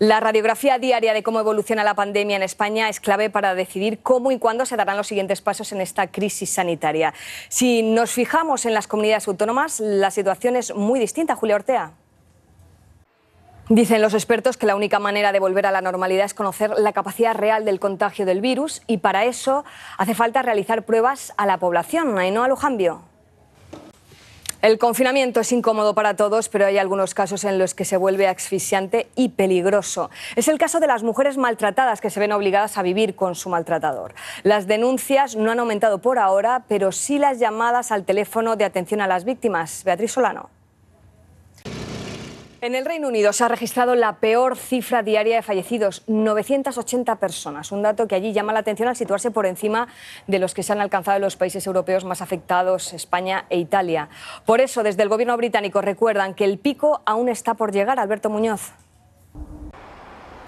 La radiografía diaria de cómo evoluciona la pandemia en España es clave para decidir cómo y cuándo se darán los siguientes pasos en esta crisis sanitaria. Si nos fijamos en las comunidades autónomas, la situación es muy distinta. Julia Ortea. Dicen los expertos que la única manera de volver a la normalidad es conocer la capacidad real del contagio del virus y para eso hace falta realizar pruebas a la población, y no a jambio. El confinamiento es incómodo para todos, pero hay algunos casos en los que se vuelve asfixiante y peligroso. Es el caso de las mujeres maltratadas que se ven obligadas a vivir con su maltratador. Las denuncias no han aumentado por ahora, pero sí las llamadas al teléfono de atención a las víctimas. Beatriz Solano. En el Reino Unido se ha registrado la peor cifra diaria de fallecidos, 980 personas, un dato que allí llama la atención al situarse por encima de los que se han alcanzado en los países europeos más afectados, España e Italia. Por eso, desde el Gobierno británico recuerdan que el pico aún está por llegar, Alberto Muñoz.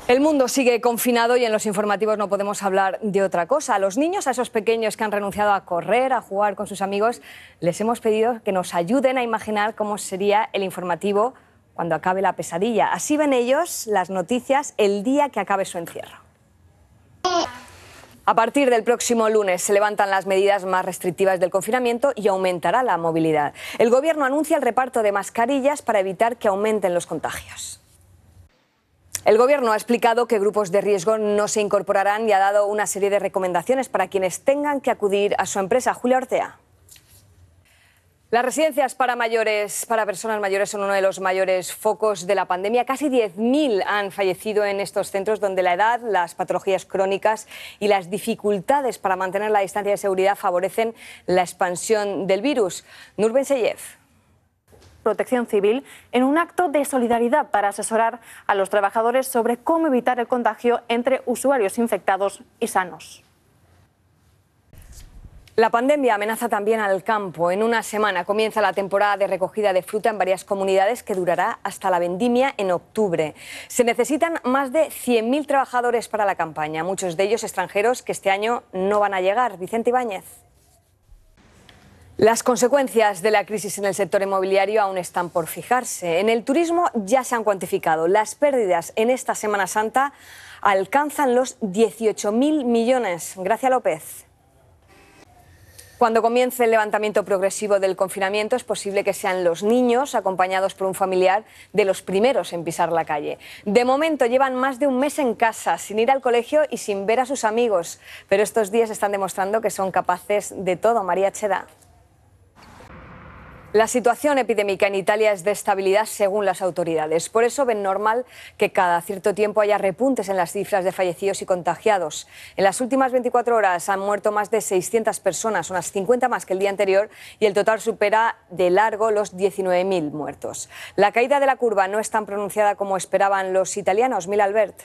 El mundo sigue confinado y en los informativos no podemos hablar de otra cosa. A los niños, a esos pequeños que han renunciado a correr, a jugar con sus amigos, les hemos pedido que nos ayuden a imaginar cómo sería el informativo cuando acabe la pesadilla. Así ven ellos las noticias el día que acabe su encierro. A partir del próximo lunes se levantan las medidas más restrictivas del confinamiento y aumentará la movilidad. El Gobierno anuncia el reparto de mascarillas para evitar que aumenten los contagios. El Gobierno ha explicado que grupos de riesgo no se incorporarán y ha dado una serie de recomendaciones para quienes tengan que acudir a su empresa. Julia Ortea. Las residencias para mayores, para personas mayores son uno de los mayores focos de la pandemia. Casi 10.000 han fallecido en estos centros donde la edad, las patologías crónicas y las dificultades para mantener la distancia de seguridad favorecen la expansión del virus. Nurben Seyev. Protección Civil en un acto de solidaridad para asesorar a los trabajadores sobre cómo evitar el contagio entre usuarios infectados y sanos. La pandemia amenaza también al campo. En una semana comienza la temporada de recogida de fruta en varias comunidades que durará hasta la vendimia en octubre. Se necesitan más de 100.000 trabajadores para la campaña, muchos de ellos extranjeros que este año no van a llegar. Vicente Ibáñez. Las consecuencias de la crisis en el sector inmobiliario aún están por fijarse. En el turismo ya se han cuantificado. Las pérdidas en esta Semana Santa alcanzan los 18.000 millones. Gracias, López. Cuando comience el levantamiento progresivo del confinamiento es posible que sean los niños, acompañados por un familiar, de los primeros en pisar la calle. De momento llevan más de un mes en casa, sin ir al colegio y sin ver a sus amigos, pero estos días están demostrando que son capaces de todo. María Cheda. La situación epidémica en Italia es de estabilidad según las autoridades. Por eso ven normal que cada cierto tiempo haya repuntes en las cifras de fallecidos y contagiados. En las últimas 24 horas han muerto más de 600 personas, unas 50 más que el día anterior, y el total supera de largo los 19.000 muertos. La caída de la curva no es tan pronunciada como esperaban los italianos. Mil Albert.